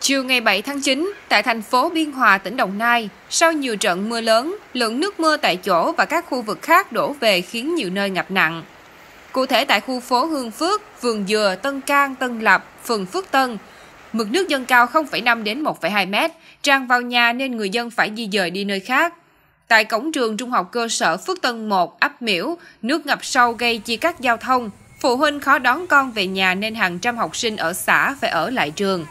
Chiều ngày 7 tháng 9, tại thành phố Biên Hòa, tỉnh Đồng Nai, sau nhiều trận mưa lớn, lượng nước mưa tại chỗ và các khu vực khác đổ về khiến nhiều nơi ngập nặng. Cụ thể tại khu phố Hương Phước, Vườn Dừa, Tân Cang, Tân Lập, phường Phước Tân, mực nước dâng cao 0,5 đến 1,2 mét, tràn vào nhà nên người dân phải di dời đi nơi khác. Tại cổng trường trung học cơ sở Phước Tân 1, ấp Miễu, nước ngập sâu gây chia cắt giao thông. Phụ huynh khó đón con về nhà nên hàng trăm học sinh ở xã phải ở lại trường.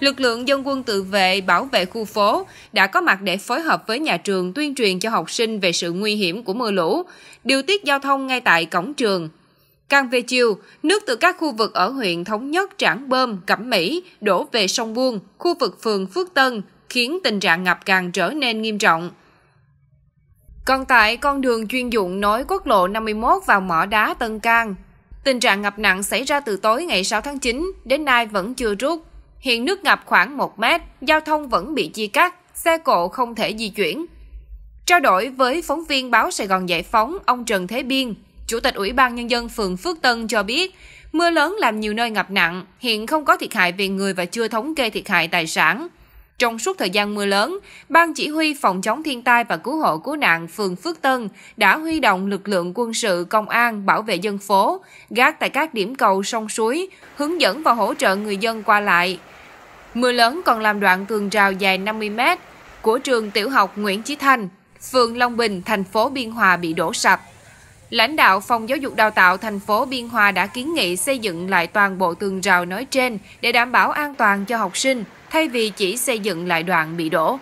Lực lượng dân quân tự vệ bảo vệ khu phố đã có mặt để phối hợp với nhà trường tuyên truyền cho học sinh về sự nguy hiểm của mưa lũ, điều tiết giao thông ngay tại cổng trường. Càng về chiều, nước từ các khu vực ở huyện Thống Nhất, Trảng Bơm, Cẩm Mỹ đổ về sông Buông, khu vực phường Phước Tân, khiến tình trạng ngập càng trở nên nghiêm trọng. Còn tại con đường chuyên dụng nối quốc lộ 51 vào mỏ đá Tân Cang, tình trạng ngập nặng xảy ra từ tối ngày 6 tháng 9 đến nay vẫn chưa rút. Hiện nước ngập khoảng 1 mét, giao thông vẫn bị chia cắt, xe cộ không thể di chuyển. Trao đổi với phóng viên báo Sài Gòn Giải Phóng, ông Trần Thế Biên, Chủ tịch Ủy ban Nhân dân phường Phước Tân cho biết, mưa lớn làm nhiều nơi ngập nặng, hiện không có thiệt hại về người và chưa thống kê thiệt hại tài sản. Trong suốt thời gian mưa lớn, Ban Chỉ huy Phòng chống thiên tai và cứu hộ cứu nạn phường Phước Tân đã huy động lực lượng quân sự, công an, bảo vệ dân phố, gác tại các điểm cầu sông suối, hướng dẫn và hỗ trợ người dân qua lại. Mưa lớn còn làm đoạn tường rào dài 50 mét của trường tiểu học Nguyễn Chí Thanh, phường Long Bình, thành phố Biên Hòa bị đổ sập. Lãnh đạo Phòng Giáo dục Đào tạo thành phố Biên Hòa đã kiến nghị xây dựng lại toàn bộ tường rào nói trên để đảm bảo an toàn cho học sinh, thay vì chỉ xây dựng lại đoạn bị đổ.